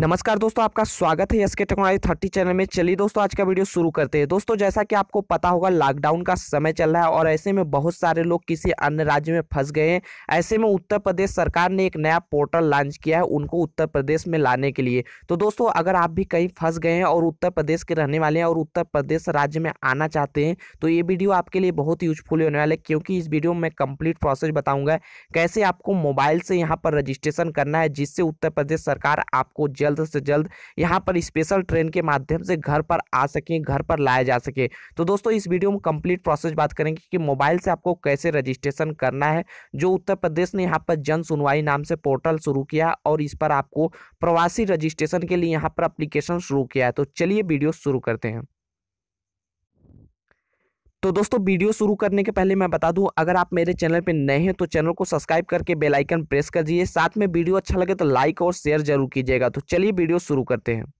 नमस्कार दोस्तों आपका स्वागत है एसके टेक्नोलॉजी थर्टी चैनल में चलिए दोस्तों आज का वीडियो शुरू करते हैं दोस्तों जैसा कि आपको पता होगा लॉकडाउन का समय चल रहा है और ऐसे में बहुत सारे लोग किसी अन्य राज्य में फंस गए हैं ऐसे में उत्तर प्रदेश सरकार ने एक नया पोर्टल लॉन्च किया है उनको उत्तर प्रदेश में लाने के लिए तो दोस्तों अगर आप भी कहीं फंस गए हैं और उत्तर प्रदेश के रहने वाले हैं और उत्तर प्रदेश राज्य में आना चाहते हैं तो ये वीडियो आपके लिए बहुत यूजफुल होने वाला है क्योंकि इस वीडियो में कंप्लीट प्रोसेस बताऊँगा कैसे आपको मोबाइल से यहाँ पर रजिस्ट्रेशन करना है जिससे उत्तर प्रदेश सरकार आपको जल्द से जल्द यहाँ पर स्पेशल ट्रेन के माध्यम से घर पर आ सकें घर पर लाया जा सके तो दोस्तों इस वीडियो में कंप्लीट प्रोसेस बात करेंगे कि मोबाइल से आपको कैसे रजिस्ट्रेशन करना है जो उत्तर प्रदेश ने यहाँ पर जन सुनवाई नाम से पोर्टल शुरू किया और इस पर आपको प्रवासी रजिस्ट्रेशन के लिए यहाँ पर अप्लीकेशन शुरू किया है तो चलिए वीडियो शुरू करते हैं तो दोस्तों वीडियो शुरू करने के पहले मैं बता दूं अगर आप मेरे चैनल पर नए हैं तो चैनल को सब्सक्राइब करके बेल आइकन प्रेस कर दीजिए साथ में वीडियो अच्छा लगे तो लाइक और शेयर जरूर कीजिएगा तो चलिए वीडियो शुरू करते हैं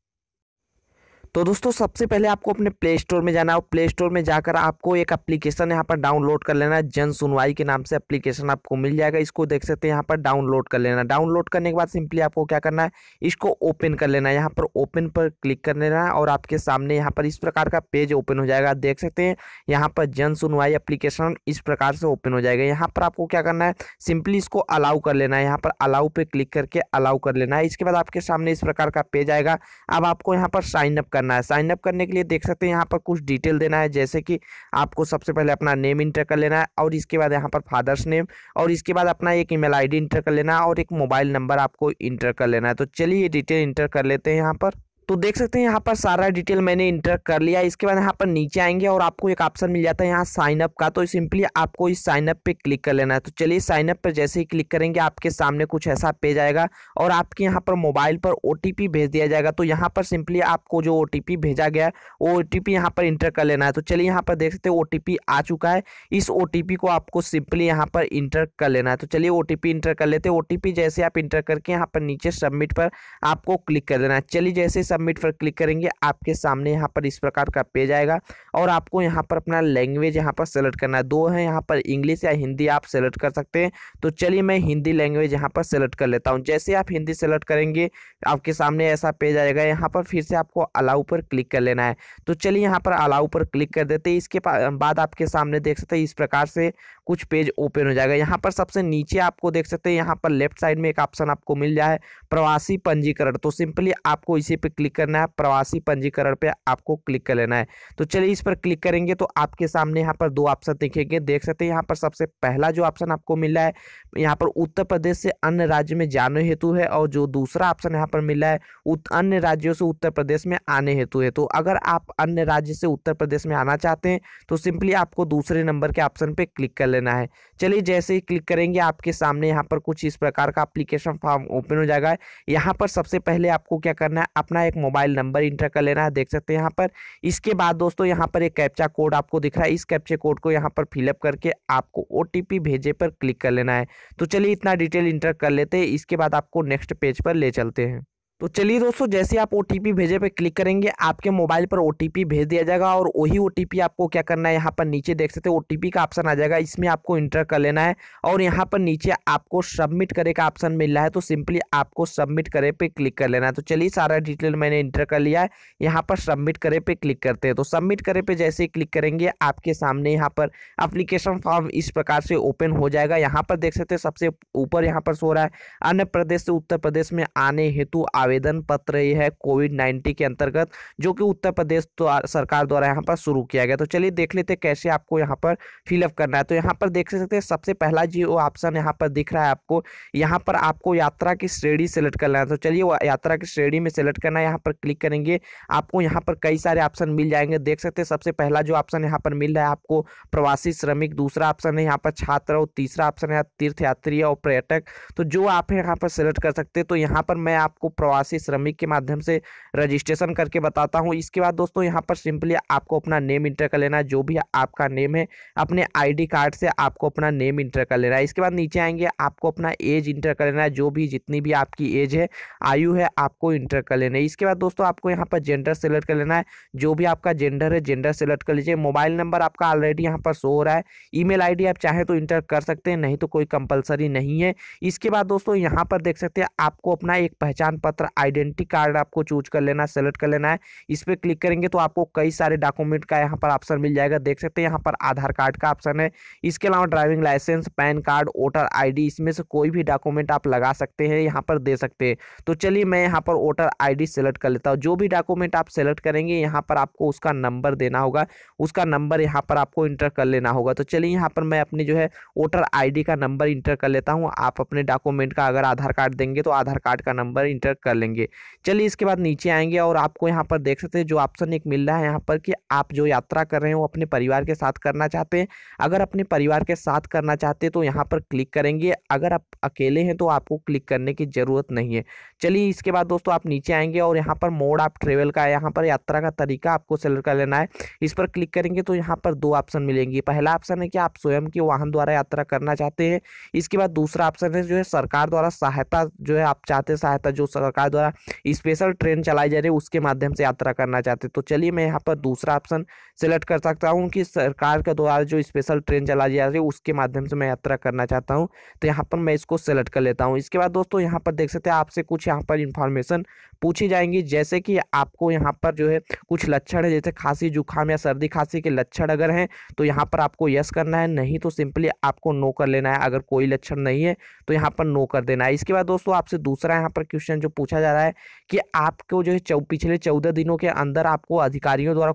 तो दोस्तों सबसे पहले आपको अपने प्ले स्टोर में जाना है प्ले स्टोर में जाकर आपको एक एप्लीकेशन यहाँ पर डाउनलोड कर लेना है जन सुनवाई के नाम से एप्लीकेशन आपको मिल जाएगा इसको देख सकते हैं यहाँ पर डाउनलोड कर लेना डाउनलोड करने के बाद सिंपली आपको क्या करना है इसको ओपन कर लेना है यहाँ पर ओपन पर क्लिक कर लेना है और आपके सामने यहाँ पर इस प्रकार का पेज ओपन हो जाएगा देख सकते हैं यहाँ पर जन सुनवाई एप्लीकेशन इस प्रकार से ओपन हो जाएगा यहाँ पर आपको क्या करना है सिंपली इसको अलाउ कर लेना है यहाँ पर अलाउ पर क्लिक करके अलाउ कर लेना है इसके बाद आपके सामने इस प्रकार का पेज आएगा अब आपको यहाँ पर साइन अप करना करना है साइनअप करने के लिए देख सकते हैं यहाँ पर कुछ डिटेल देना है जैसे कि आपको सबसे पहले अपना नेम इंटर कर लेना है और इसके बाद यहाँ पर फादर्स नेम और इसके बाद अपना एक ईमेल आईडी इंटर कर लेना है और एक मोबाइल नंबर आपको इंटर कर लेना है तो चलिए ये डिटेल इंटर कर लेते हैं यहाँ पर तो देख सकते हैं यहाँ पर सारा डिटेल मैंने इंटर कर लिया इसके बाद यहाँ पर नीचे आएंगे और आपको एक ऑप्शन मिल जाता है यहाँ साइनअप का तो सिंपली आपको इस साइनअप पे क्लिक कर लेना है तो चलिए साइनअप पर जैसे ही क्लिक करेंगे आपके सामने कुछ ऐसा पेज आएगा और आपके यहाँ पर मोबाइल पर ओ भेज दिया जाएगा तो यहाँ पर सिंपली आपको जो ओ भेजा गया वो ओ टी यहाँ पर इंटर कर लेना है तो चलिए यहाँ पर देख सकते हैं ओ आ चुका है इस ओ को आपको सिंपली यहाँ पर इंटर कर लेना है तो चलिए ओ इंटर कर लेते हैं ओ जैसे आप इंटर करके यहाँ पर नीचे सबमिट पर आपको क्लिक कर देना है चलिए जैसे सबमिट पर क्लिक करेंगे आपके सामने यहाँ पर इस प्रकार का पेज आएगा और आपको यहाँ पर अपना लैंग्वेज यहाँ पर सेलेक्ट करना है दो है यहाँ पर इंग्लिश या हिंदी आप सेलेक्ट कर सकते हैं तो चलिए मैं हिंदी लैंग्वेज यहाँ पर सेलेक्ट कर लेता हूँ जैसे आप हिंदी सेलेक्ट करेंगे आपके सामने ऐसा पेज आएगा यहाँ पर फिर से आपको अलाउ पर क्लिक कर लेना है तो चलिए यहाँ पर अलाउ पर क्लिक कर देते हैं इसके बाद आपके सामने देख सकते हैं इस प्रकार से कुछ पेज ओपन हो जाएगा यहाँ पर सबसे नीचे आपको देख सकते हैं यहाँ पर लेफ्ट साइड में एक ऑप्शन आपको मिल जाए प्रवासी पंजीकरण तो सिंपली आपको इसी पर क्लिक क्लिक करना है प्रवासी पंजीकरण पे आपको क्लिक कर लेना है तो चलिए इस पर क्लिक करेंगे तो आपके सामने यहाँ पर दो ऑप्शन दिखेंगे देख सकते हैं यहाँ पर सबसे पहला जो ऑप्शन आपको मिला है यहाँ पर उत्तर प्रदेश से अन्य राज्य में जाने हेतु है और जो दूसरा ऑप्शन यहाँ पर मिला है अन्य राज्यों से उत्तर प्रदेश में आने हेतु है तो अगर आप अन्य राज्य से उत्तर प्रदेश में आना चाहते हैं तो सिंपली आपको दूसरे नंबर के ऑप्शन पर क्लिक कर लेना है चलिए जैसे ही क्लिक करेंगे आपके सामने यहाँ पर कुछ इस प्रकार का अप्लीकेशन फॉर्म ओपन हो जाएगा यहाँ पर सबसे पहले आपको क्या करना है अपना एक एक मोबाइल नंबर इंटर कर लेना है देख सकते हैं यहाँ पर इसके बाद दोस्तों यहाँ पर एक कैप्चा कोड आपको दिख रहा है इस कैप्चे कोड को यहाँ पर फिलअप करके आपको ओ भेजे पर क्लिक कर लेना है तो चलिए इतना डिटेल इंटर कर लेते हैं इसके बाद आपको नेक्स्ट पेज पर ले चलते हैं तो चलिए दोस्तों जैसे आप ओ भेजे पे क्लिक करेंगे आपके मोबाइल पर ओ भेज दिया जाएगा और वही ओ आपको क्या करना है यहाँ पर नीचे देख सकते हो ओ का ऑप्शन आ जाएगा इसमें आपको इंटर कर लेना है और यहाँ पर नीचे आपको सबमिट करे का ऑप्शन मिल रहा है तो सिंपली आपको सबमिट करे पे क्लिक कर लेना है तो चलिए सारा डिटेल मैंने इंटर कर लिया है यहाँ पर सबमिट करे पे क्लिक करते हैं तो सबमिट करे पे जैसे ही क्लिक करेंगे आपके सामने यहाँ पर अप्लीकेशन फॉर्म इस प्रकार से ओपन हो जाएगा यहाँ पर देख सकते हैं सबसे ऊपर यहाँ पर सो रहा है अन्य प्रदेश से उत्तर प्रदेश में आने हेतु आवेदन पत्र ये है कोविड नाइन्टीन के अंतर्गत जो कि उत्तर प्रदेश सरकार द्वारा यहाँ पर शुरू किया गया तो चलिए देख लेते हैं कैसे आपको यहाँ पर फिलअप करना है तो यहाँ पर देख सकते हैं सबसे पहला जी ऑप्शन यहाँ पर दिख रहा है आपको यहाँ पर आपको यात्रा की श्रेणी सेलेक्ट करना है तो चलिए यात्रा की श्रेणी में सेलेक्ट करना है यहाँ पर क्लिक करेंगे आपको यहाँ पर कई सारे ऑप्शन मिल जाएंगे देख सकते हैं सबसे पहला जो ऑप्शन यहाँ पर मिल रहा है आपको प्रवासी श्रमिक दूसरा ऑप्शन है यहाँ पर छात्र और तीसरा ऑप्शन है तीर्थयात्री और पर्यटक तो जो आप यहाँ पर सेलेक्ट कर सकते हैं तो यहाँ पर मैं आपको प्रवास प्रवासी श्रमिक के माध्यम से रजिस्ट्रेशन करके बताता हूँ इसके बाद दोस्तों यहाँ पर सिंपली आपको अपना नेम इंटर कर लेना है जो भी आपका नेम है अपने आईडी कार्ड से आपको अपना नेम इंटर कर लेना है इसके बाद नीचे आएंगे आपको अपना एज इंटर कर लेना है जो भी जितनी भी आपकी एज है आयु है आपको इंटर कर लेना है इसके बाद दोस्तों आपको यहाँ पर जेंडर सेलेक्ट कर लेना है जो भी आपका जेंडर है जेंडर सेलेक्ट कर लीजिए मोबाइल नंबर आपका ऑलरेडी यहाँ पर शो हो रहा है ईमेल आईडी आप चाहे तो इंटर कर सकते हैं नहीं तो कोई कंपलसरी नहीं है इसके बाद दोस्तों यहाँ पर देख सकते हैं आपको अपना एक पहचान पत्र दूसरा आइडेंटिटी कार्ड आपको चूज कर लेना है सेलेक्ट कर लेना है इस पर क्लिक करेंगे तो आपको कई सारे डॉक्यूमेंट का यहाँ पर ऑप्शन मिल जाएगा देख सकते हैं यहाँ पर आधार कार्ड का ऑप्शन है इसके अलावा driving licence PAN card voter I इसमें से कोई भी डॉक्यूमेंट आप लगा सकते हैं यहाँ पर दे सकते हैं तो चलिए मैं यहाँ पर वोटर आई डी कर लेता हूँ जो भी डॉक्यूमेंट आप सेलेक्ट करेंगे यहाँ पर आपको उसका नंबर देना होगा उसका नंबर यहाँ पर आपको इंटर कर लेना होगा तो चलिए यहाँ पर मैं अपनी जो है वोटर आई का नंबर इंटर कर लेता हूँ आप अपने डॉक्यूमेंट का अगर आधार कार्ड देंगे तो आधार कार्ड का नंबर इंटर कर कर लेंगे चलिए इसके बाद नीचे आएंगे और आपको यहाँ पर देख सकते हैं जो ऑप्शन एक मिल रहा है यहाँ पर कि आप जो यात्रा कर रहे हैं वो अपने परिवार के साथ करना चाहते हैं अगर अपने परिवार के साथ करना चाहते हैं तो यहाँ पर क्लिक करेंगे अगर आप अकेले हैं तो आपको क्लिक करने की ज़रूरत नहीं है चलिए इसके बाद दोस्तों आप नीचे आएंगे और यहाँ पर मोड आप ट्रेवल का यहाँ पर यात्रा का तरीका आपको सेलेक्ट कर लेना है इस पर क्लिक करेंगे तो यहाँ पर दो ऑप्शन मिलेंगे पहला ऑप्शन है कि आप स्वयं के वाहन द्वारा यात्रा करना चाहते हैं इसके बाद दूसरा ऑप्शन है जो है सरकार द्वारा सहायता जो है आप चाहते हैं सहायता जो सरकार सरकार द्वारा स्पेशल ट्रेन चलाई जा रही है उसके माध्यम से यात्रा करना चाहते तो चलिए मैं यहाँ पर दूसरा ऑप्शन सेलेक्ट कर सकता हूँ कि सरकार के द्वारा जो स्पेशल ट्रेन चलाई जा रही है उसके माध्यम से मैं यात्रा करना चाहता हूँ तो यहाँ पर मैं इसको सेलेक्ट कर लेता हूँ इसके बाद दोस्तों यहाँ पर देख सकते हैं आपसे कुछ यहाँ पर इंफॉर्मेशन पूछी जाएंगी जैसे कि आपको यहाँ पर जो है कुछ लक्षण है जैसे खांसी जुकाम या सर्दी खांसी के लक्षण अगर हैं तो यहाँ पर आपको यस करना है नहीं तो सिंपली आपको नो कर लेना है अगर कोई लक्षण नहीं है तो यहाँ पर नो कर देना है इसके बाद दोस्तों आपसे दूसरा यहाँ पर क्वेश्चन जो पूछा जा रहा है कि आपको जो है पिछले चौदह दिनों के अंदर आपको अधिकारियों द्वारा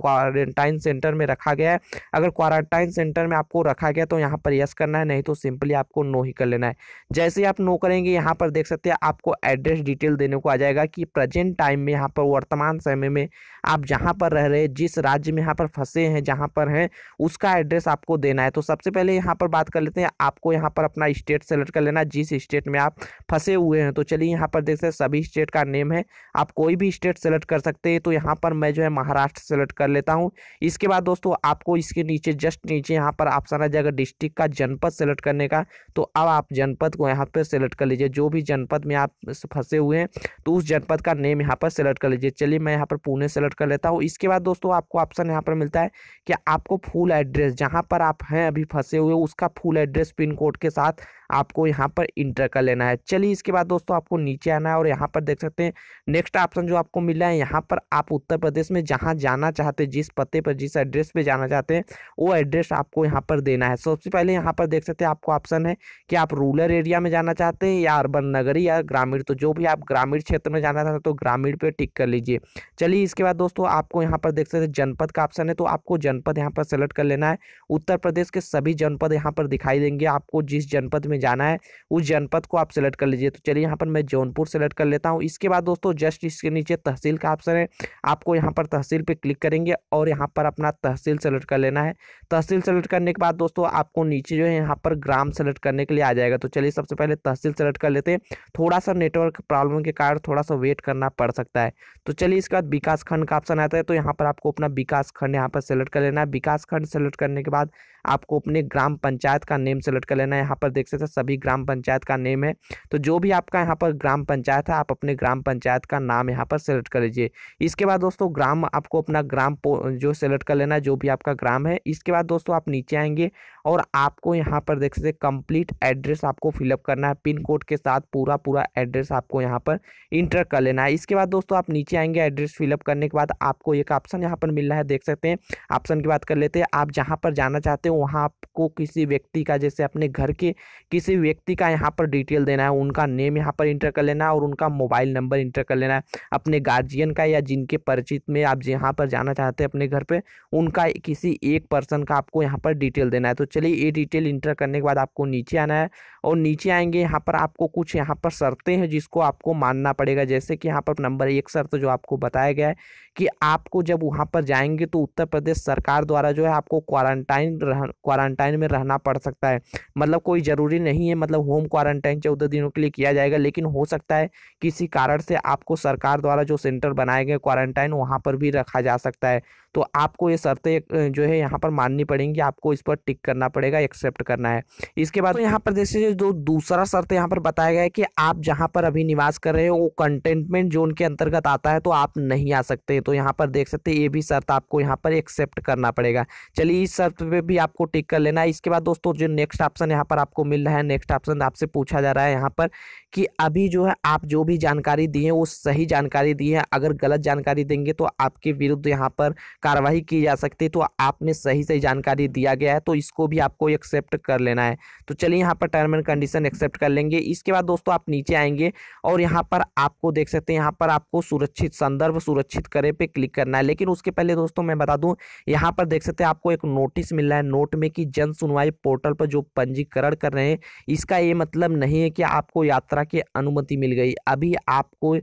क्वारंटाइन सेंटर में रखा गया है अगर क्वारंटाइन सेंटर में आपको रखा गया तो यहाँ पर यस करना है नहीं तो सिंपली आपको नो ही कर लेना है जैसे ही आप नो करेंगे यहाँ पर देख सकते हैं आपको एड्रेस डिटेल देने को आ जाएगा जाएगा कि प्रेजेंट टाइम में यहाँ पर वर्तमान समय में आप जहाँ पर रह रहे जिस राज्य में यहाँ पर फंसे हैं जहाँ पर हैं उसका एड्रेस आपको देना है तो सबसे पहले यहाँ पर बात कर लेते हैं आपको यहाँ पर अपना स्टेट सेलेक्ट कर लेना जिस स्टेट में आप फंसे हुए हैं तो चलिए यहाँ पर देखते हैं सभी स्टेट का नेम है आप कोई भी स्टेट सेलेक्ट कर सकते हैं तो यहाँ पर मैं जो है महाराष्ट्र सेलेक्ट कर लेता हूँ इसके बाद दोस्तों आपको इसके नीचे जस्ट नीचे यहाँ पर ऑप्शन आ जाएगा डिस्ट्रिक्ट का जनपद सेलेक्ट करने का तो अब आप जनपद को यहाँ पर सेलेक्ट कर लीजिए जो भी जनपद में आप फंसे हुए हैं तो उस जनपद का नेम यहाँ पर सेलेक्ट कर लीजिए चलिए मैं यहाँ पर पुणे सेलेक्ट कर लेता हूँ इसके बाद दोस्तों आपको ऑप्शन यहाँ पर मिलता है कि आपको फुल एड्रेस जहाँ पर आप हैं अभी फंसे हुए उसका फुल एड्रेस पिन कोड के साथ आपको यहाँ पर इंटर कर लेना है चलिए इसके बाद दोस्तों आपको नीचे आना है और यहाँ पर देख सकते हैं नेक्स्ट ऑप्शन जो आपको मिला है यहाँ पर आप उत्तर प्रदेश में जहाँ जाना चाहते हैं जिस पते पर जिस एड्रेस पे जाना चाहते हैं वो एड्रेस आपको यहाँ पर देना है सबसे पहले यहाँ पर देख सकते हैं आपको ऑप्शन है कि आप रूरल एरिया में जाना चाहते हैं या अर्बन नगरी या ग्रामीण तो जो भी आप ग्रामीण क्षेत्र में में जाना था तो ग्रामीण पे टिक कर लीजिए चलिए इसके बाद दोस्तों आपको यहाँ पर देख सकते हैं जनपद का ऑप्शन है तो आपको जनपद यहाँ पर सेलेक्ट कर लेना है उत्तर प्रदेश के सभी जनपद यहाँ पर दिखाई देंगे आपको जिस जनपद में जाना है उस जनपद को आप सेलेक्ट कर लीजिए तो चलिए यहाँ पर मैं जौनपुर सेलेक्ट कर लेता हूँ इसके बाद दोस्तों जस्ट इसके नीचे तहसील का ऑप्शन है आपको यहाँ पर तहसील पर क्लिक करेंगे और यहाँ पर अपना तहसील सेलेक्ट कर लेना है तहसील सेलेक्ट करने के बाद दोस्तों आपको नीचे जो है यहाँ पर ग्राम सेलेक्ट करने के लिए आ जाएगा तो चलिए सबसे पहले तहसील सेलेक्ट कर लेते हैं थोड़ा सा नेटवर्क प्रॉब्लम के कारण थोड़ा सा वेट करना पड़ सकता है तो चलिए इसके बाद विकास खंड का ऑप्शन आता है तो यहाँ पर आपको अपना विकास खंड यहाँ पर सेलेक्ट कर लेना है विकास खंड सेलेक्ट करने के बाद आपको अपने ग्राम पंचायत का नेम सेलेक्ट कर लेना है यहाँ पर देख सकते हैं सभी ग्राम पंचायत का नेम है तो जो भी आपका यहाँ पर ग्राम पंचायत है आप अपने ग्राम पंचायत का नाम यहाँ पर सेलेक्ट कर लीजिए इसके बाद दोस्तों ग्राम आपको अपना ग्राम जो सेलेक्ट कर लेना है जो भी आपका ग्राम है इसके बाद दोस्तों आप नीचे आएंगे और आपको यहाँ पर देख सकते कंप्लीट एड्रेस आपको फिलअप करना है पिन कोड के साथ पूरा पूरा एड्रेस आपको यहाँ पर इंटर एंटर कर लेना है इसके बाद दोस्तों आप नीचे आएंगे एड्रेस फिलअप करने के बाद आपको एक ऑप्शन यहाँ पर मिल रहा है देख सकते हैं ऑप्शन की बात कर लेते हैं आप जहाँ पर जाना चाहते हो वहाँ आपको किसी व्यक्ति का जैसे अपने घर के किसी व्यक्ति का यहाँ पर डिटेल देना है उनका नेम यहाँ पर इंटर कर लेना है और उनका मोबाइल नंबर इंटर कर लेना है अपने गार्जियन का या जिनके परिचित में आप जहाँ पर जाना चाहते हैं अपने घर पर उनका किसी एक पर्सन का आपको यहाँ पर डिटेल देना है तो चलिए ये डिटेल इंटर करने के बाद आपको नीचे आना है और नीचे आएंगे यहाँ पर आपको कुछ यहाँ पर शर्तें हैं जिसको आपको मानना पड़ेगा जैसे कि यहाँ पर नंबर एक शर्त तो जो आपको बताया गया है कि आपको जब वहाँ पर जाएंगे तो उत्तर प्रदेश सरकार द्वारा जो है आपको क्वारंटाइन रह क्वारंटाइन में रहना पड़ सकता है मतलब कोई ज़रूरी नहीं है मतलब होम क्वारंटाइन चौदह दिनों के लिए किया जाएगा लेकिन हो सकता है किसी कारण से आपको सरकार द्वारा जो सेंटर बनाए गए क्वारंटाइन वहाँ पर भी रखा जा सकता है तो आपको ये शर्तें जो है यहाँ पर माननी पड़ेंगी आपको इस पर टिक करना पड़ेगा एक्सेप्ट करना है इसके बाद तो यहाँ पर जैसे जो दूसरा शर्त यहाँ पर बताया गया है कि आप जहाँ पर अभी निवास कर रहे हो वो कंट कंटेनमेंट जोन के अंतर्गत आता है तो आप नहीं आ सकते तो यहाँ पर देख सकते ये भी शर्त आपको यहाँ पर एक्सेप्ट करना पड़ेगा चलिए इस शर्त पे भी आपको टिक कर लेना है इसके बाद दोस्तों जो नेक्स्ट ऑप्शन यहाँ पर आपको मिल रहा है नेक्स्ट ऑप्शन आपसे पूछा जा रहा है यहाँ पर कि अभी जो है आप जो भी जानकारी दिए वो सही जानकारी दी है अगर गलत जानकारी देंगे तो आपके विरुद्ध यहाँ पर कार्रवाई की जा सकती है तो आपने सही सही जानकारी दिया गया है तो इसको भी आपको एक्सेप्ट कर लेना है तो चलिए यहाँ पर टर्म एंड कंडीशन एक्सेप्ट कर लेंगे इसके बाद दोस्तों आप नीचे आएंगे और यहाँ पर आप आपको देख सकते हैं यहाँ पर आपको सुरक्षित संदर्भ सुरक्षित करे पे क्लिक करना है लेकिन उसके पहले दोस्तों मैं बता दूँ यहाँ पर देख सकते हैं आपको एक नोटिस मिल रहा है नोट में कि जन सुनवाई पोर्टल पर जो पंजीकरण कर रहे हैं इसका ये मतलब नहीं है कि आपको यात्रा की अनुमति मिल गई अभी आपको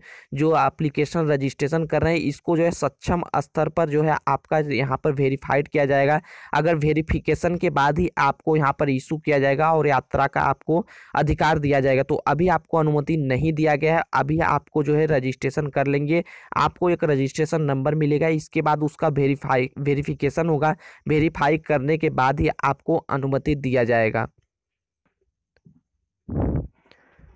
जो एप्लीकेशन रजिस्ट्रेशन कर रहे हैं इसको जो है सक्षम स्तर पर जो है आपका यहाँ पर वेरीफाइड किया जाएगा अगर वेरीफिकेशन के बाद ही आपको यहाँ पर इशू किया जाएगा और यात्रा का आपको अधिकार दिया जाएगा तो अभी आपको अनुमति नहीं दिया गया है अभी आपको आपको जो है रजिस्ट्रेशन कर लेंगे आपको एक रजिस्ट्रेशन नंबर मिलेगा इसके बाद उसका वेरीफाई वेरीफिकेशन होगा वेरीफाई करने के बाद ही आपको अनुमति दिया जाएगा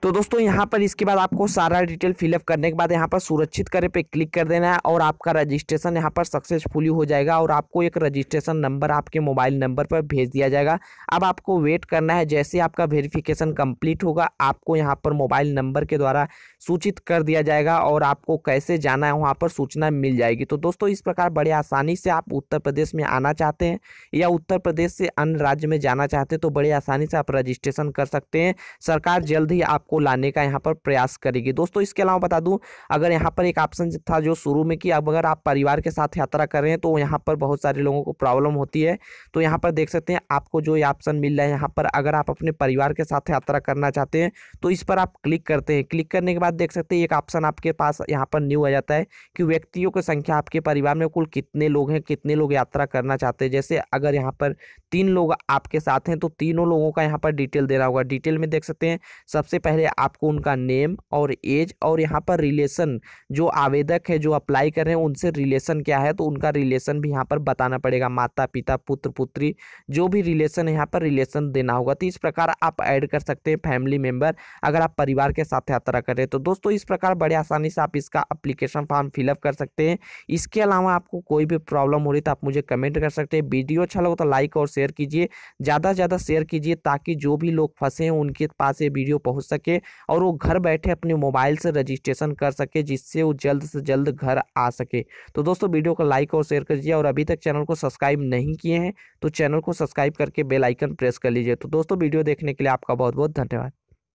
तो दोस्तों यहाँ पर इसके बाद आपको सारा डिटेल फिलअप करने के बाद यहाँ पर सुरक्षित करें पे क्लिक कर देना है और आपका रजिस्ट्रेशन यहाँ पर सक्सेसफुली हो जाएगा और आपको एक रजिस्ट्रेशन नंबर आपके मोबाइल नंबर पर भेज दिया जाएगा अब आपको वेट करना है जैसे आपका वेरिफिकेशन कंप्लीट होगा आपको यहाँ पर मोबाइल नंबर के द्वारा सूचित कर दिया जाएगा और आपको कैसे जाना है वहाँ पर सूचना मिल जाएगी तो दोस्तों इस प्रकार बड़े आसानी से आप उत्तर प्रदेश में आना चाहते हैं या उत्तर प्रदेश से अन्य राज्य में जाना चाहते हैं तो बड़े आसानी से आप रजिस्ट्रेशन कर सकते हैं सरकार जल्द ही आप को लाने का यहाँ पर प्रयास करेगी दोस्तों इसके अलावा बता दूँ अगर यहाँ पर एक ऑप्शन था जो शुरू में कि अब अगर आप परिवार के साथ यात्रा कर रहे हैं तो यहाँ पर बहुत सारे लोगों को प्रॉब्लम होती है तो यहाँ पर देख सकते हैं आपको जो ये ऑप्शन मिल रहा है यहाँ पर अगर आप अपने परिवार के साथ यात्रा करना चाहते हैं तो इस पर आप क्लिक करते हैं क्लिक करने के बाद देख सकते हैं एक ऑप्शन आपके पास यहाँ पर न्यू आ जाता है कि व्यक्तियों की संख्या आपके परिवार में कुल कितने लोग हैं कितने लोग यात्रा करना चाहते हैं जैसे अगर यहाँ पर तीन लोग आपके साथ हैं तो तीनों लोगों का यहाँ पर डिटेल देना होगा डिटेल में देख सकते हैं सबसे पहले है आपको उनका नेम और एज और यहाँ पर रिलेशन जो आवेदक है जो अप्लाई कर रहे हैं उनसे रिलेशन क्या है तो उनका रिलेशन भी यहाँ पर बताना पड़ेगा माता पिता पुत्र पुत्री जो भी रिलेशन है यहाँ पर रिलेशन देना होगा तो इस प्रकार आप ऐड कर सकते हैं फैमिली मेम्बर अगर आप परिवार के साथ यात्रा कर रहे हैं तो दोस्तों इस प्रकार बड़े आसानी से आप इसका अप्लीकेशन फॉर्म फिलअप कर सकते हैं इसके अलावा आपको कोई भी प्रॉब्लम हो रही तो आप मुझे कमेंट कर सकते हैं वीडियो अच्छा लगा तो लाइक और शेयर कीजिए ज़्यादा से ज़्यादा शेयर कीजिए ताकि जो भी लोग फंसे हैं उनके पास ये वीडियो पहुँच सके सके और वो घर बैठे अपने मोबाइल से रजिस्ट्रेशन कर सके जिससे वो जल्द से जल्द घर आ सके तो दोस्तों वीडियो को लाइक और शेयर कर दीजिए और अभी तक चैनल को सब्सक्राइब नहीं किए हैं तो चैनल को सब्सक्राइब करके बेलाइकन प्रेस कर लीजिए तो दोस्तों वीडियो देखने के लिए आपका बहुत बहुत धन्यवाद